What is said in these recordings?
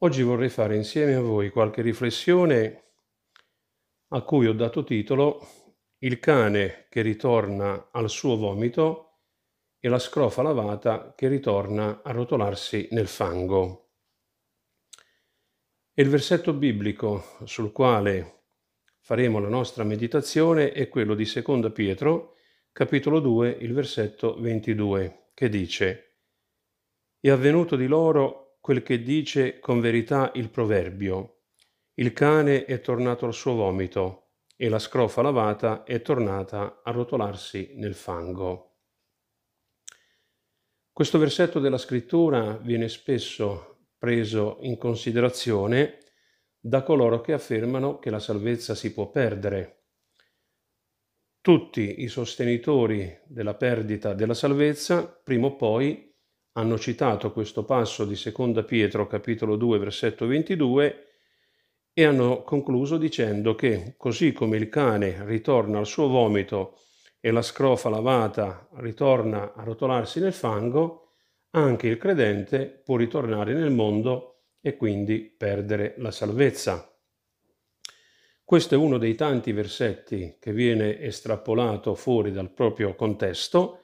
Oggi vorrei fare insieme a voi qualche riflessione a cui ho dato titolo Il cane che ritorna al suo vomito e la scrofa lavata che ritorna a rotolarsi nel fango. E il versetto biblico sul quale faremo la nostra meditazione è quello di Seconda Pietro, capitolo 2, il versetto 22, che dice «È avvenuto di loro quel che dice con verità il proverbio. Il cane è tornato al suo vomito e la scrofa lavata è tornata a rotolarsi nel fango. Questo versetto della scrittura viene spesso preso in considerazione da coloro che affermano che la salvezza si può perdere. Tutti i sostenitori della perdita della salvezza prima o poi hanno citato questo passo di Seconda Pietro capitolo 2 versetto 22 e hanno concluso dicendo che così come il cane ritorna al suo vomito e la scrofa lavata ritorna a rotolarsi nel fango, anche il credente può ritornare nel mondo e quindi perdere la salvezza. Questo è uno dei tanti versetti che viene estrapolato fuori dal proprio contesto,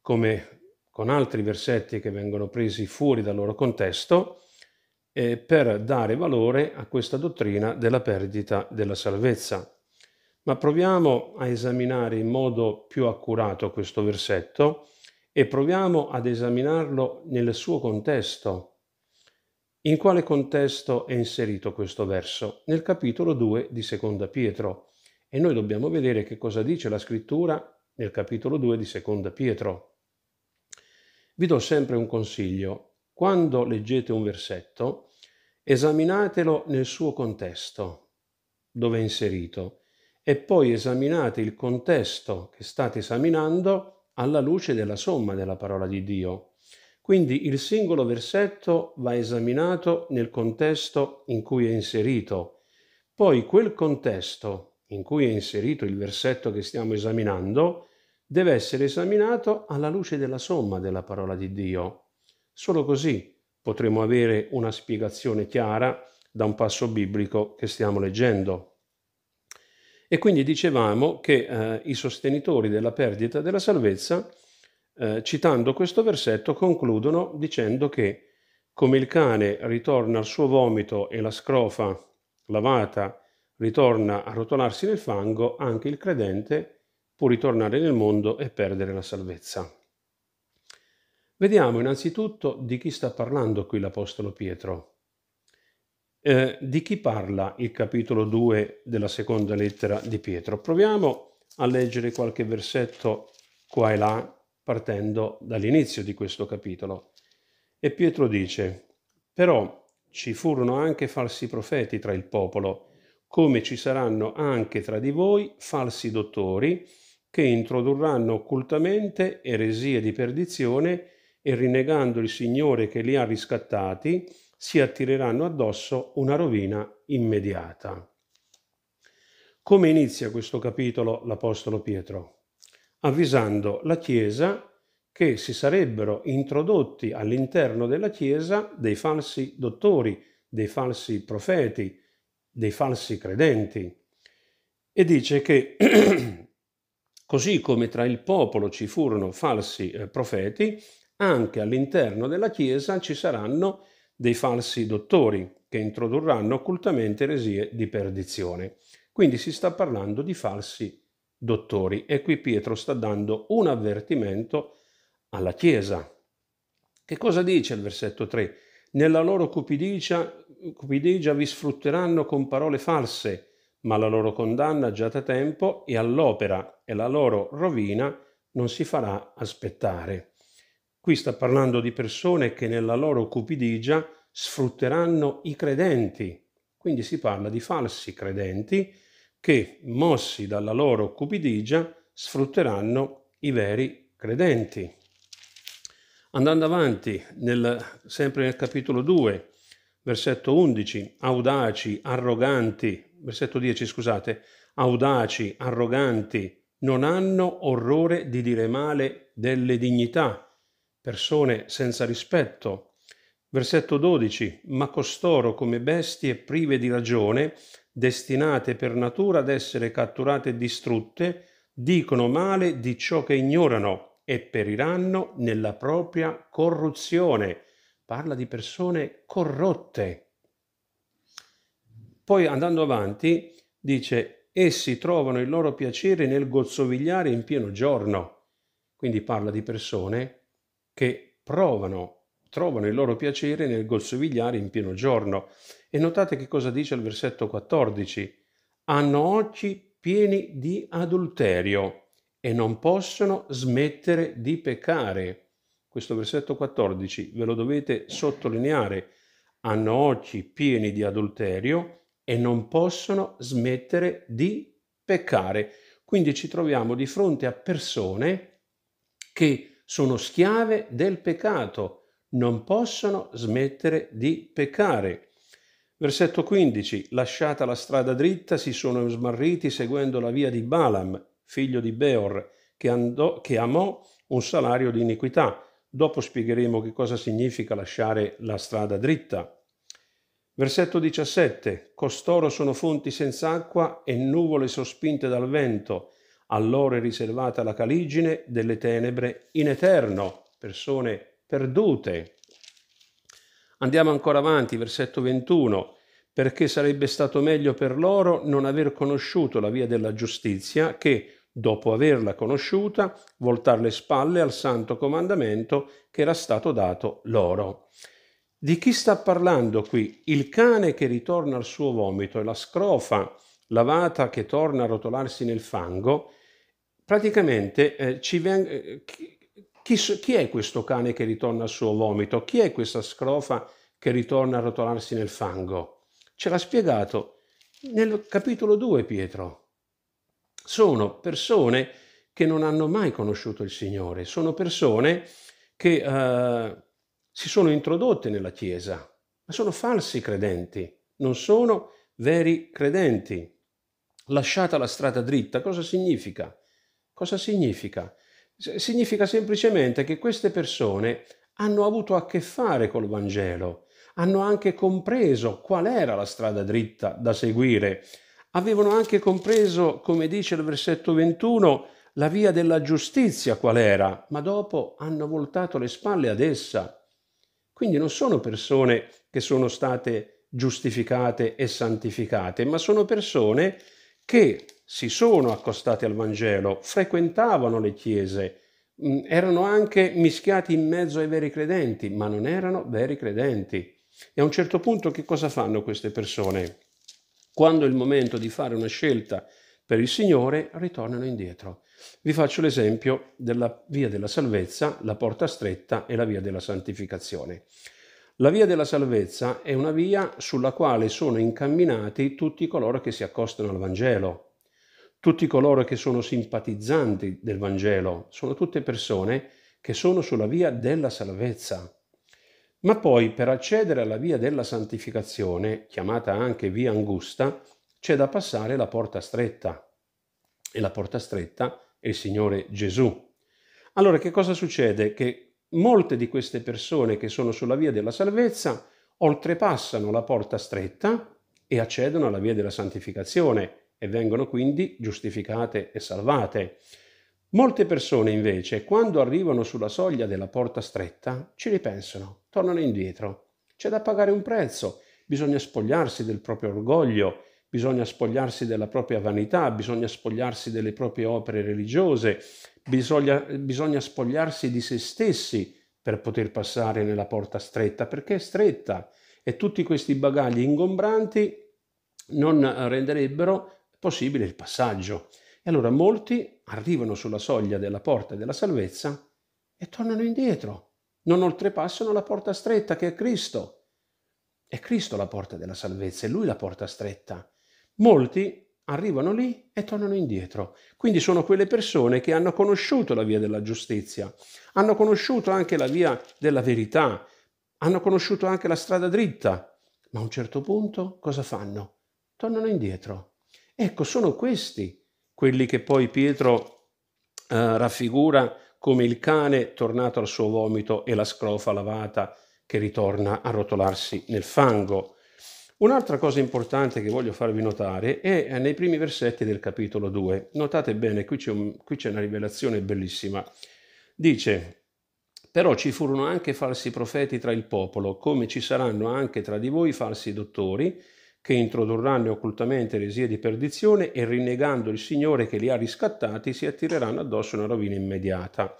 come con altri versetti che vengono presi fuori dal loro contesto eh, per dare valore a questa dottrina della perdita della salvezza. Ma proviamo a esaminare in modo più accurato questo versetto e proviamo ad esaminarlo nel suo contesto. In quale contesto è inserito questo verso? Nel capitolo 2 di Seconda Pietro. E noi dobbiamo vedere che cosa dice la scrittura nel capitolo 2 di Seconda Pietro vi do sempre un consiglio. Quando leggete un versetto, esaminatelo nel suo contesto, dove è inserito, e poi esaminate il contesto che state esaminando alla luce della somma della parola di Dio. Quindi il singolo versetto va esaminato nel contesto in cui è inserito. Poi quel contesto in cui è inserito il versetto che stiamo esaminando deve essere esaminato alla luce della somma della parola di Dio. Solo così potremo avere una spiegazione chiara da un passo biblico che stiamo leggendo. E quindi dicevamo che eh, i sostenitori della perdita della salvezza, eh, citando questo versetto, concludono dicendo che come il cane ritorna al suo vomito e la scrofa lavata ritorna a rotolarsi nel fango, anche il credente può ritornare nel mondo e perdere la salvezza. Vediamo innanzitutto di chi sta parlando qui l'Apostolo Pietro. Eh, di chi parla il capitolo 2 della seconda lettera di Pietro? Proviamo a leggere qualche versetto qua e là partendo dall'inizio di questo capitolo. E Pietro dice, però ci furono anche falsi profeti tra il popolo, come ci saranno anche tra di voi falsi dottori, che introdurranno occultamente eresie di perdizione e rinnegando il Signore che li ha riscattati, si attireranno addosso una rovina immediata. Come inizia questo capitolo l'Apostolo Pietro? Avvisando la Chiesa che si sarebbero introdotti all'interno della Chiesa dei falsi dottori, dei falsi profeti, dei falsi credenti. E dice che Così come tra il popolo ci furono falsi eh, profeti, anche all'interno della Chiesa ci saranno dei falsi dottori che introdurranno occultamente eresie di perdizione. Quindi si sta parlando di falsi dottori e qui Pietro sta dando un avvertimento alla Chiesa. Che cosa dice il versetto 3? Nella loro cupidigia, cupidigia vi sfrutteranno con parole false ma la loro condanna già da tempo è all'opera e la loro rovina non si farà aspettare. Qui sta parlando di persone che nella loro cupidigia sfrutteranno i credenti, quindi si parla di falsi credenti che, mossi dalla loro cupidigia, sfrutteranno i veri credenti. Andando avanti, nel, sempre nel capitolo 2, versetto 11, audaci, arroganti, versetto 10, scusate, audaci, arroganti, non hanno orrore di dire male delle dignità, persone senza rispetto. Versetto 12, ma costoro come bestie prive di ragione, destinate per natura ad essere catturate e distrutte, dicono male di ciò che ignorano e periranno nella propria corruzione. Parla di persone corrotte. Poi andando avanti dice, essi trovano il loro piacere nel gozzovigliare in pieno giorno. Quindi parla di persone che provano, trovano il loro piacere nel gozzovigliare in pieno giorno. E notate che cosa dice il versetto 14. Hanno occhi pieni di adulterio e non possono smettere di peccare. Questo versetto 14 ve lo dovete sottolineare. Hanno occhi pieni di adulterio e e non possono smettere di peccare. Quindi ci troviamo di fronte a persone che sono schiave del peccato, non possono smettere di peccare. Versetto 15. Lasciata la strada dritta, si sono smarriti seguendo la via di Balaam, figlio di Beor, che, andò, che amò un salario di iniquità. Dopo spiegheremo che cosa significa lasciare la strada dritta. Versetto 17. Costoro sono fonti senza acqua e nuvole sospinte dal vento, A loro è riservata la caligine delle tenebre in eterno, persone perdute. Andiamo ancora avanti, versetto 21 perché sarebbe stato meglio per loro non aver conosciuto la via della giustizia che, dopo averla conosciuta, voltare le spalle al santo comandamento che era stato dato loro. Di chi sta parlando qui? Il cane che ritorna al suo vomito e la scrofa lavata che torna a rotolarsi nel fango, praticamente eh, ci veng- eh, chi, chi, chi è questo cane che ritorna al suo vomito? Chi è questa scrofa che ritorna a rotolarsi nel fango? Ce l'ha spiegato nel capitolo 2 Pietro. Sono persone che non hanno mai conosciuto il Signore, sono persone che eh, si sono introdotte nella Chiesa, ma sono falsi credenti, non sono veri credenti. Lasciata la strada dritta, cosa significa? Cosa significa? Significa semplicemente che queste persone hanno avuto a che fare col Vangelo, hanno anche compreso qual era la strada dritta da seguire, avevano anche compreso, come dice il versetto 21, la via della giustizia qual era, ma dopo hanno voltato le spalle ad essa quindi non sono persone che sono state giustificate e santificate, ma sono persone che si sono accostate al Vangelo, frequentavano le chiese, mm, erano anche mischiati in mezzo ai veri credenti, ma non erano veri credenti. E a un certo punto che cosa fanno queste persone? Quando è il momento di fare una scelta per il Signore, ritornano indietro vi faccio l'esempio della via della salvezza, la porta stretta e la via della santificazione. La via della salvezza è una via sulla quale sono incamminati tutti coloro che si accostano al Vangelo, tutti coloro che sono simpatizzanti del Vangelo, sono tutte persone che sono sulla via della salvezza. Ma poi per accedere alla via della santificazione, chiamata anche via angusta, c'è da passare la porta stretta. E la porta stretta è il Signore Gesù. Allora che cosa succede? Che molte di queste persone che sono sulla via della salvezza oltrepassano la porta stretta e accedono alla via della santificazione e vengono quindi giustificate e salvate. Molte persone invece, quando arrivano sulla soglia della porta stretta, ci ripensano, tornano indietro. C'è da pagare un prezzo, bisogna spogliarsi del proprio orgoglio, bisogna spogliarsi della propria vanità, bisogna spogliarsi delle proprie opere religiose, bisogna, bisogna spogliarsi di se stessi per poter passare nella porta stretta, perché è stretta e tutti questi bagagli ingombranti non renderebbero possibile il passaggio. E allora molti arrivano sulla soglia della porta della salvezza e tornano indietro, non oltrepassano la porta stretta che è Cristo. È Cristo la porta della salvezza, è Lui la porta stretta. Molti arrivano lì e tornano indietro. Quindi sono quelle persone che hanno conosciuto la via della giustizia, hanno conosciuto anche la via della verità, hanno conosciuto anche la strada dritta, ma a un certo punto cosa fanno? Tornano indietro. Ecco, sono questi quelli che poi Pietro eh, raffigura come il cane tornato al suo vomito e la scrofa lavata che ritorna a rotolarsi nel fango. Un'altra cosa importante che voglio farvi notare è eh, nei primi versetti del capitolo 2. Notate bene, qui c'è, un, qui c'è una rivelazione bellissima. Dice, però ci furono anche falsi profeti tra il popolo, come ci saranno anche tra di voi falsi dottori, che introdurranno occultamente eresie di perdizione e rinnegando il Signore che li ha riscattati si attireranno addosso una rovina immediata.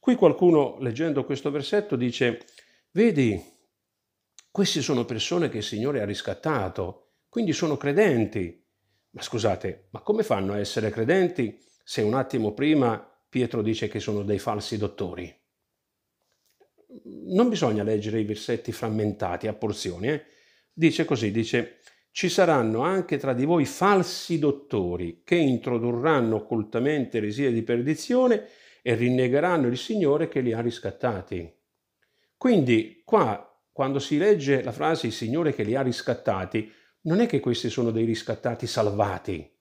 Qui qualcuno, leggendo questo versetto, dice, vedi, queste sono persone che il Signore ha riscattato, quindi sono credenti. Ma scusate, ma come fanno a essere credenti se un attimo prima Pietro dice che sono dei falsi dottori? Non bisogna leggere i versetti frammentati a porzioni. Eh? Dice così, dice, ci saranno anche tra di voi falsi dottori che introdurranno occultamente eresie di perdizione e rinnegheranno il Signore che li ha riscattati. Quindi qua quando si legge la frase il Signore che li ha riscattati, non è che questi sono dei riscattati salvati.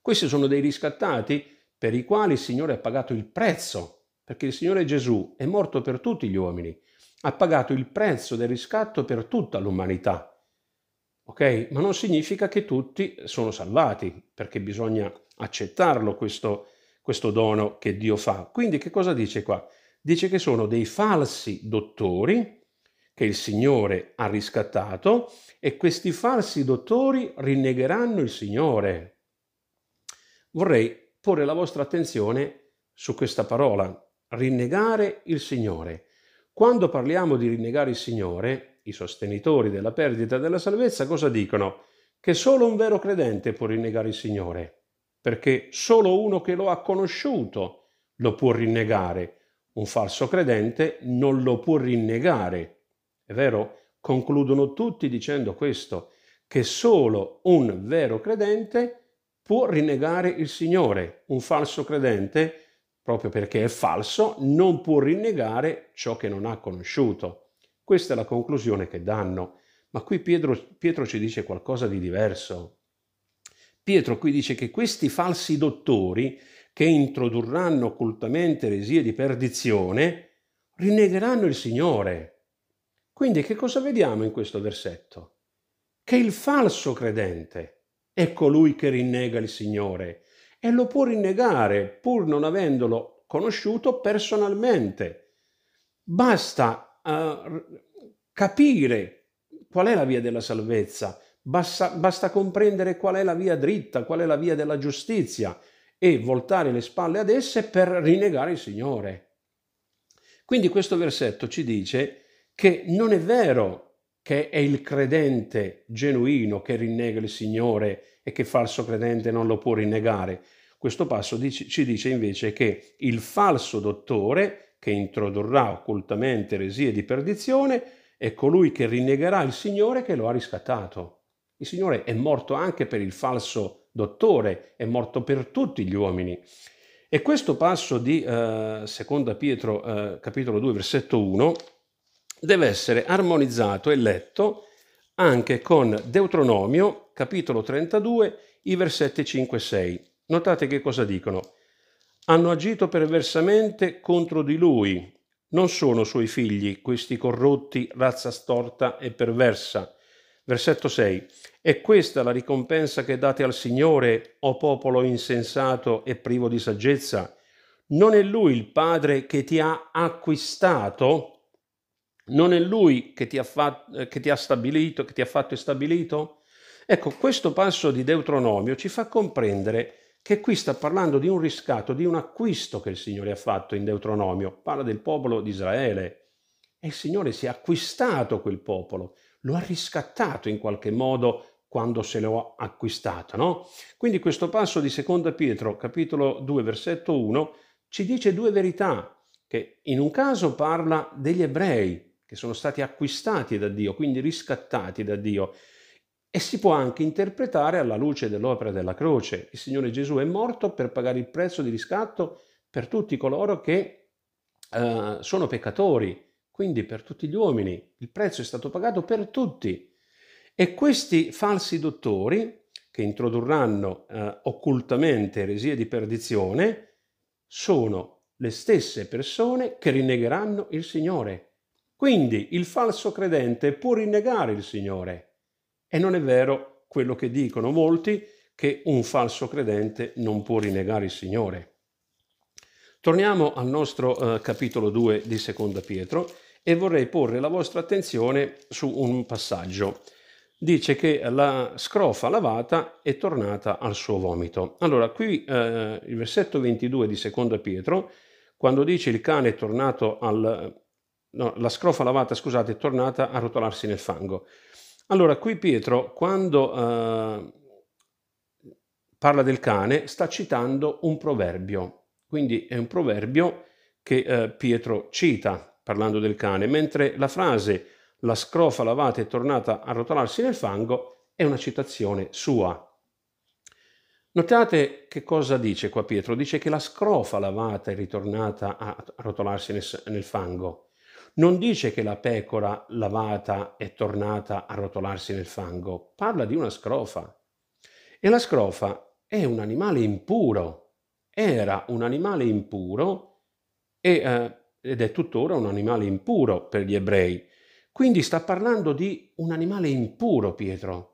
Questi sono dei riscattati per i quali il Signore ha pagato il prezzo, perché il Signore Gesù è morto per tutti gli uomini, ha pagato il prezzo del riscatto per tutta l'umanità. Ok? Ma non significa che tutti sono salvati, perché bisogna accettarlo questo, questo dono che Dio fa. Quindi che cosa dice qua? Dice che sono dei falsi dottori, che il Signore ha riscattato e questi falsi dottori rinnegheranno il Signore. Vorrei porre la vostra attenzione su questa parola, rinnegare il Signore. Quando parliamo di rinnegare il Signore, i sostenitori della perdita della salvezza cosa dicono? Che solo un vero credente può rinnegare il Signore, perché solo uno che lo ha conosciuto lo può rinnegare. Un falso credente non lo può rinnegare è vero, concludono tutti dicendo questo, che solo un vero credente può rinnegare il Signore. Un falso credente, proprio perché è falso, non può rinnegare ciò che non ha conosciuto. Questa è la conclusione che danno. Ma qui Pietro, Pietro ci dice qualcosa di diverso. Pietro qui dice che questi falsi dottori che introdurranno occultamente eresie di perdizione rinnegheranno il Signore. Quindi che cosa vediamo in questo versetto? Che il falso credente è colui che rinnega il Signore e lo può rinnegare pur non avendolo conosciuto personalmente. Basta uh, capire qual è la via della salvezza, basta, basta comprendere qual è la via dritta, qual è la via della giustizia e voltare le spalle ad esse per rinnegare il Signore. Quindi questo versetto ci dice che non è vero che è il credente genuino che rinnega il Signore e che falso credente non lo può rinnegare. Questo passo dice, ci dice invece che il falso dottore, che introdurrà occultamente eresie di perdizione, è colui che rinnegherà il Signore che lo ha riscattato. Il Signore è morto anche per il falso dottore, è morto per tutti gli uomini. E questo passo di eh, 2 Pietro eh, capitolo 2 versetto 1 deve essere armonizzato e letto anche con Deuteronomio, capitolo 32, i versetti 5 e 6. Notate che cosa dicono. Hanno agito perversamente contro di lui. Non sono suoi figli, questi corrotti, razza storta e perversa. Versetto 6. È questa la ricompensa che date al Signore, o popolo insensato e privo di saggezza? Non è Lui il Padre che ti ha acquistato? Non è lui che ti, ha fatto, eh, che ti ha stabilito, che ti ha fatto e stabilito? Ecco, questo passo di Deuteronomio ci fa comprendere che qui sta parlando di un riscatto, di un acquisto che il Signore ha fatto in Deuteronomio. Parla del popolo di Israele. E il Signore si è acquistato quel popolo, lo ha riscattato in qualche modo quando se lo ha acquistato, no? Quindi questo passo di Seconda Pietro, capitolo 2, versetto 1, ci dice due verità, che in un caso parla degli ebrei, che sono stati acquistati da Dio, quindi riscattati da Dio. E si può anche interpretare alla luce dell'opera della croce. Il Signore Gesù è morto per pagare il prezzo di riscatto per tutti coloro che eh, sono peccatori, quindi per tutti gli uomini. Il prezzo è stato pagato per tutti. E questi falsi dottori, che introdurranno eh, occultamente eresie di perdizione, sono le stesse persone che rinnegheranno il Signore. Quindi il falso credente può rinnegare il Signore. E non è vero quello che dicono molti, che un falso credente non può rinnegare il Signore. Torniamo al nostro eh, capitolo 2 di Seconda Pietro e vorrei porre la vostra attenzione su un passaggio. Dice che la scrofa lavata è tornata al suo vomito. Allora, qui eh, il versetto 22 di Seconda Pietro, quando dice il cane è tornato al no, la scrofa lavata, scusate, è tornata a rotolarsi nel fango. Allora, qui Pietro, quando eh, parla del cane, sta citando un proverbio, quindi è un proverbio che eh, Pietro cita parlando del cane, mentre la frase la scrofa lavata è tornata a rotolarsi nel fango è una citazione sua. Notate che cosa dice qua Pietro, dice che la scrofa lavata è ritornata a rotolarsi nel, nel fango non dice che la pecora lavata è tornata a rotolarsi nel fango, parla di una scrofa. E la scrofa è un animale impuro, era un animale impuro e, eh, ed è tuttora un animale impuro per gli ebrei. Quindi sta parlando di un animale impuro, Pietro.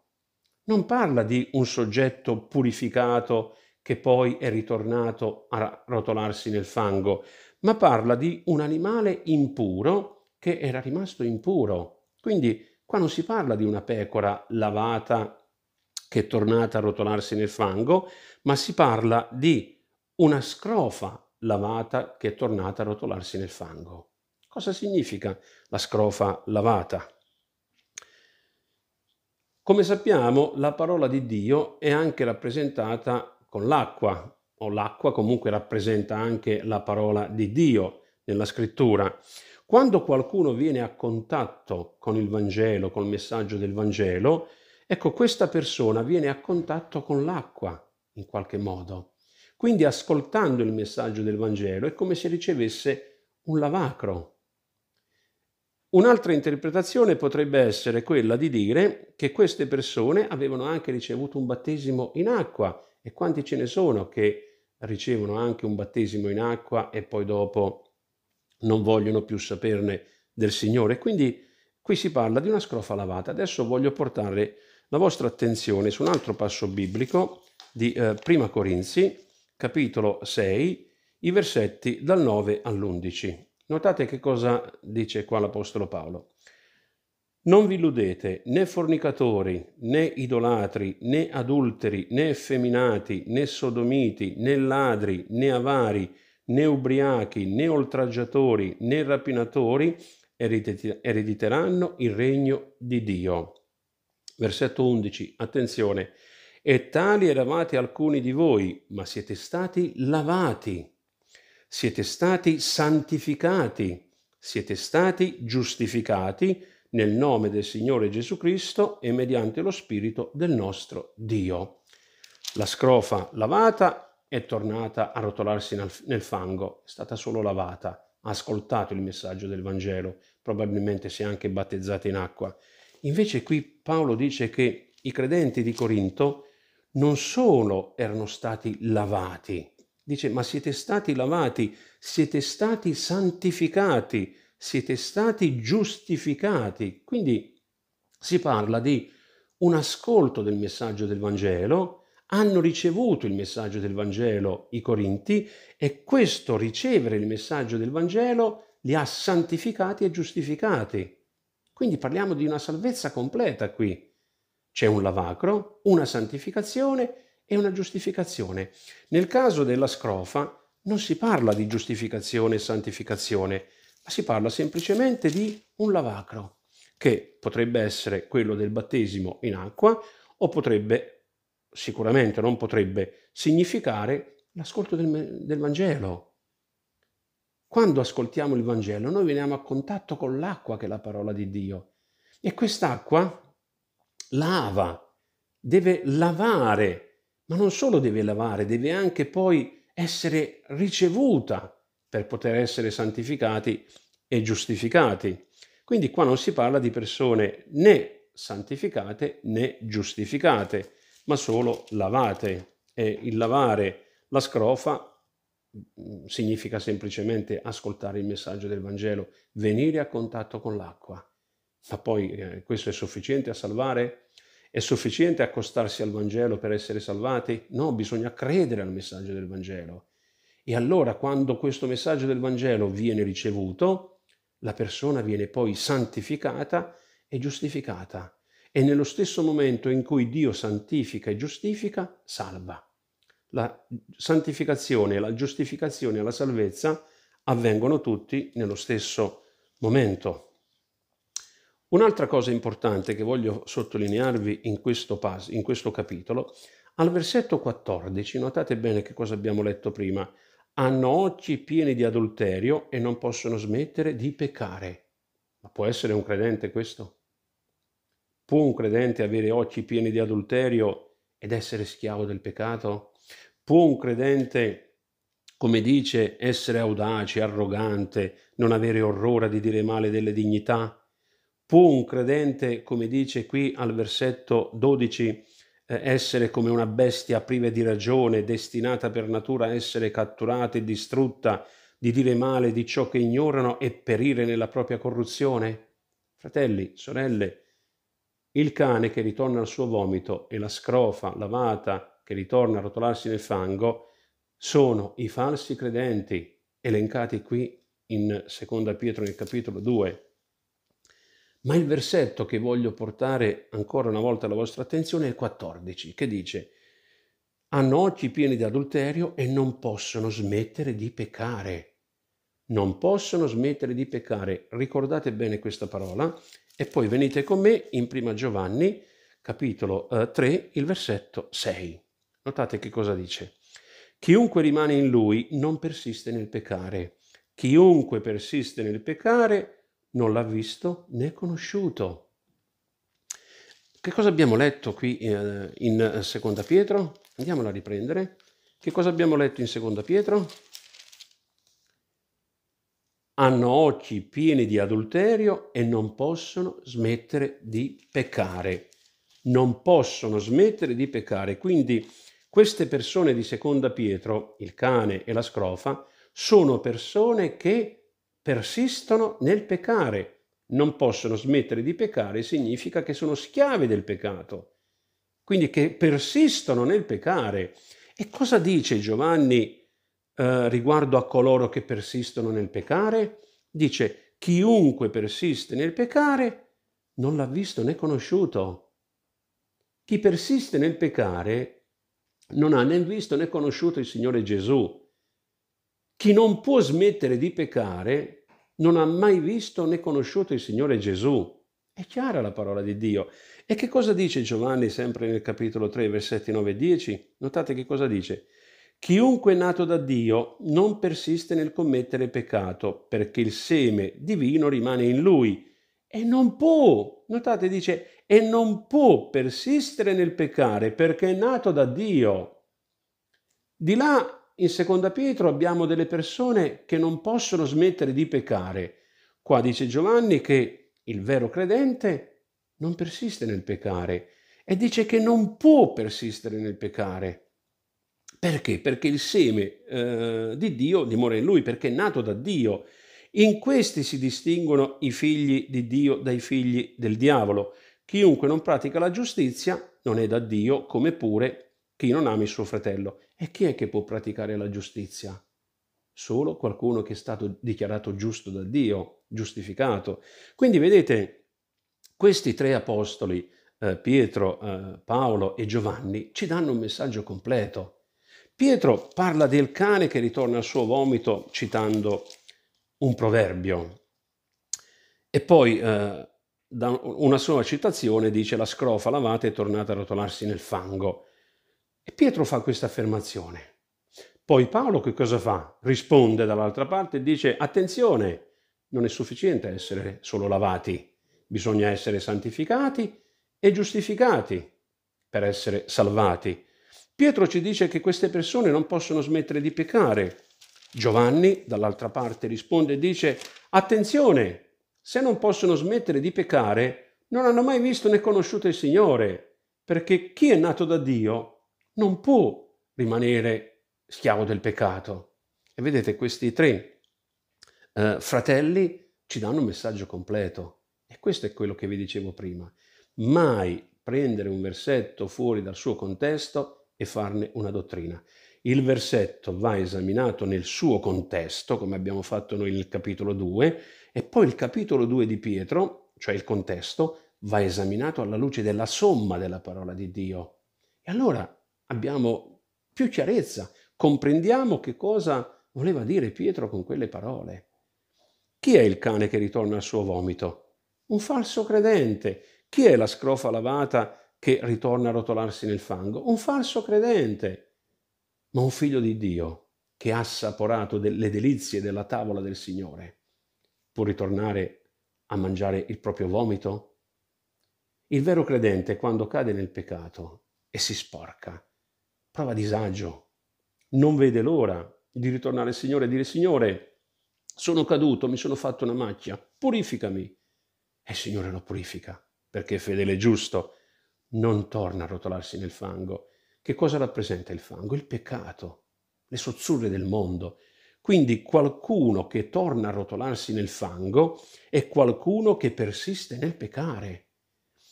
Non parla di un soggetto purificato che poi è ritornato a rotolarsi nel fango, ma parla di un animale impuro che era rimasto impuro. Quindi qua non si parla di una pecora lavata che è tornata a rotolarsi nel fango, ma si parla di una scrofa lavata che è tornata a rotolarsi nel fango. Cosa significa la scrofa lavata? Come sappiamo, la parola di Dio è anche rappresentata con l'acqua, o l'acqua comunque rappresenta anche la parola di Dio nella scrittura. Quando qualcuno viene a contatto con il Vangelo, col messaggio del Vangelo, ecco questa persona viene a contatto con l'acqua in qualche modo. Quindi ascoltando il messaggio del Vangelo è come se ricevesse un lavacro. Un'altra interpretazione potrebbe essere quella di dire che queste persone avevano anche ricevuto un battesimo in acqua e quanti ce ne sono che ricevono anche un battesimo in acqua e poi dopo non vogliono più saperne del Signore. Quindi qui si parla di una scrofa lavata. Adesso voglio portare la vostra attenzione su un altro passo biblico di eh, Prima Corinzi, capitolo 6, i versetti dal 9 all'11. Notate che cosa dice qua l'Apostolo Paolo. Non vi illudete, né fornicatori, né idolatri, né adulteri, né effeminati, né sodomiti, né ladri, né avari, né ubriachi, né oltraggiatori, né rapinatori erediteranno il regno di Dio. Versetto 11, attenzione, e tali eravate alcuni di voi, ma siete stati lavati, siete stati santificati, siete stati giustificati, nel nome del Signore Gesù Cristo e mediante lo Spirito del nostro Dio. La scrofa lavata è tornata a rotolarsi nel fango, è stata solo lavata, ha ascoltato il messaggio del Vangelo, probabilmente si è anche battezzata in acqua. Invece qui Paolo dice che i credenti di Corinto non solo erano stati lavati, dice ma siete stati lavati, siete stati santificati, siete stati giustificati. Quindi si parla di un ascolto del messaggio del Vangelo, hanno ricevuto il messaggio del Vangelo i Corinti e questo ricevere il messaggio del Vangelo li ha santificati e giustificati. Quindi parliamo di una salvezza completa qui. C'è un lavacro, una santificazione e una giustificazione. Nel caso della scrofa non si parla di giustificazione e santificazione, si parla semplicemente di un lavacro, che potrebbe essere quello del battesimo in acqua o potrebbe, sicuramente non potrebbe, significare l'ascolto del, del Vangelo. Quando ascoltiamo il Vangelo noi veniamo a contatto con l'acqua che è la parola di Dio e quest'acqua lava, deve lavare, ma non solo deve lavare, deve anche poi essere ricevuta per poter essere santificati e giustificati. Quindi qua non si parla di persone né santificate né giustificate, ma solo lavate. E il lavare la scrofa mm, significa semplicemente ascoltare il messaggio del Vangelo, venire a contatto con l'acqua. Ma poi eh, questo è sufficiente a salvare? È sufficiente accostarsi al Vangelo per essere salvati? No, bisogna credere al messaggio del Vangelo. E allora quando questo messaggio del Vangelo viene ricevuto, la persona viene poi santificata e giustificata. E nello stesso momento in cui Dio santifica e giustifica, salva. La santificazione, la giustificazione e la salvezza avvengono tutti nello stesso momento. Un'altra cosa importante che voglio sottolinearvi in questo, pas- in questo capitolo, al versetto 14, notate bene che cosa abbiamo letto prima, hanno occhi pieni di adulterio e non possono smettere di peccare. Ma può essere un credente questo? Può un credente avere occhi pieni di adulterio ed essere schiavo del peccato? Può un credente, come dice, essere audace, arrogante, non avere orrore di dire male delle dignità? Può un credente, come dice qui al versetto 12, eh, essere come una bestia priva di ragione, destinata per natura a essere catturata e distrutta, di dire male di ciò che ignorano e perire nella propria corruzione? Fratelli, sorelle, il cane che ritorna al suo vomito e la scrofa lavata che ritorna a rotolarsi nel fango sono i falsi credenti, elencati qui in 2 Pietro nel capitolo 2. Ma il versetto che voglio portare ancora una volta alla vostra attenzione è il 14, che dice, hanno occhi pieni di adulterio e non possono smettere di peccare. Non possono smettere di peccare. Ricordate bene questa parola e poi venite con me in 1 Giovanni, capitolo 3, eh, il versetto 6. Notate che cosa dice. Chiunque rimane in lui non persiste nel peccare. Chiunque persiste nel peccare non l'ha visto né conosciuto. Che cosa abbiamo letto qui eh, in eh, Seconda Pietro? Andiamola a riprendere. Che cosa abbiamo letto in Seconda Pietro? Hanno occhi pieni di adulterio e non possono smettere di peccare. Non possono smettere di peccare. Quindi queste persone di Seconda Pietro, il cane e la scrofa, sono persone che persistono nel peccare. Non possono smettere di peccare significa che sono schiavi del peccato, quindi che persistono nel peccare. E cosa dice Giovanni eh, riguardo a coloro che persistono nel peccare? Dice, chiunque persiste nel peccare non l'ha visto né conosciuto. Chi persiste nel peccare non ha né visto né conosciuto il Signore Gesù. Chi non può smettere di peccare non ha mai visto né conosciuto il Signore Gesù. È chiara la parola di Dio. E che cosa dice Giovanni sempre nel capitolo 3, versetti 9 e 10? Notate che cosa dice. Chiunque è nato da Dio non persiste nel commettere peccato, perché il seme divino rimane in lui. E non può, notate, dice, e non può persistere nel peccare perché è nato da Dio. Di là in seconda Pietro abbiamo delle persone che non possono smettere di peccare. Qua dice Giovanni che il vero credente non persiste nel peccare e dice che non può persistere nel peccare. Perché? Perché il seme eh, di Dio dimora in lui, perché è nato da Dio. In questi si distinguono i figli di Dio dai figli del diavolo. Chiunque non pratica la giustizia non è da Dio, come pure chi non ama il suo fratello. E chi è che può praticare la giustizia? Solo qualcuno che è stato dichiarato giusto da Dio, giustificato. Quindi vedete, questi tre apostoli, eh, Pietro, eh, Paolo e Giovanni, ci danno un messaggio completo. Pietro parla del cane che ritorna al suo vomito citando un proverbio. E poi eh, da una sola citazione dice la scrofa lavata è tornata a rotolarsi nel fango. E Pietro fa questa affermazione. Poi Paolo che cosa fa? Risponde dall'altra parte e dice, attenzione, non è sufficiente essere solo lavati, bisogna essere santificati e giustificati per essere salvati. Pietro ci dice che queste persone non possono smettere di peccare. Giovanni dall'altra parte risponde e dice, attenzione, se non possono smettere di peccare, non hanno mai visto né conosciuto il Signore, perché chi è nato da Dio non può rimanere schiavo del peccato. E vedete, questi tre eh, fratelli ci danno un messaggio completo. E questo è quello che vi dicevo prima. Mai prendere un versetto fuori dal suo contesto e farne una dottrina. Il versetto va esaminato nel suo contesto, come abbiamo fatto noi nel capitolo 2, e poi il capitolo 2 di Pietro, cioè il contesto, va esaminato alla luce della somma della parola di Dio. E allora abbiamo più chiarezza, comprendiamo che cosa voleva dire Pietro con quelle parole. Chi è il cane che ritorna al suo vomito? Un falso credente. Chi è la scrofa lavata che ritorna a rotolarsi nel fango? Un falso credente, ma un figlio di Dio che ha assaporato le delizie della tavola del Signore. Può ritornare a mangiare il proprio vomito? Il vero credente, quando cade nel peccato e si sporca, prova disagio, non vede l'ora di ritornare al Signore e dire Signore, sono caduto, mi sono fatto una macchia, purificami. E il Signore lo purifica, perché è fedele e giusto, non torna a rotolarsi nel fango. Che cosa rappresenta il fango? Il peccato, le sozzurre del mondo. Quindi qualcuno che torna a rotolarsi nel fango è qualcuno che persiste nel peccare.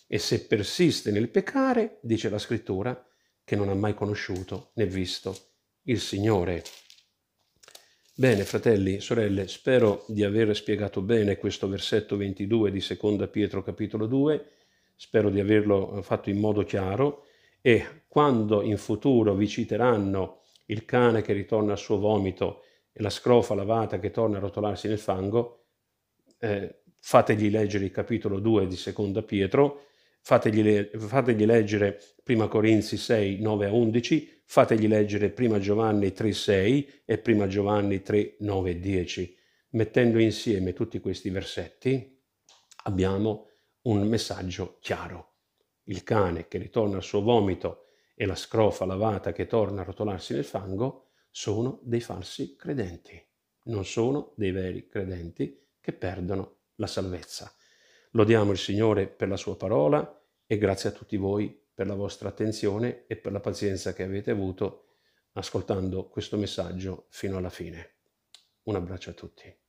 E se persiste nel peccare, dice la scrittura, che non ha mai conosciuto né visto il Signore. Bene, fratelli, sorelle, spero di aver spiegato bene questo versetto 22 di Seconda Pietro capitolo 2, spero di averlo eh, fatto in modo chiaro e quando in futuro vi citeranno il cane che ritorna al suo vomito e la scrofa lavata che torna a rotolarsi nel fango, eh, fategli leggere il capitolo 2 di Seconda Pietro Fategli, fategli, leggere 1 Corinzi 6, 9 a 11, fategli leggere 1 Giovanni 3, 6 e 1 Giovanni 3, 9 e 10. Mettendo insieme tutti questi versetti abbiamo un messaggio chiaro. Il cane che ritorna al suo vomito e la scrofa lavata che torna a rotolarsi nel fango sono dei falsi credenti, non sono dei veri credenti che perdono la salvezza. Lodiamo il Signore per la sua parola e grazie a tutti voi per la vostra attenzione e per la pazienza che avete avuto ascoltando questo messaggio fino alla fine. Un abbraccio a tutti.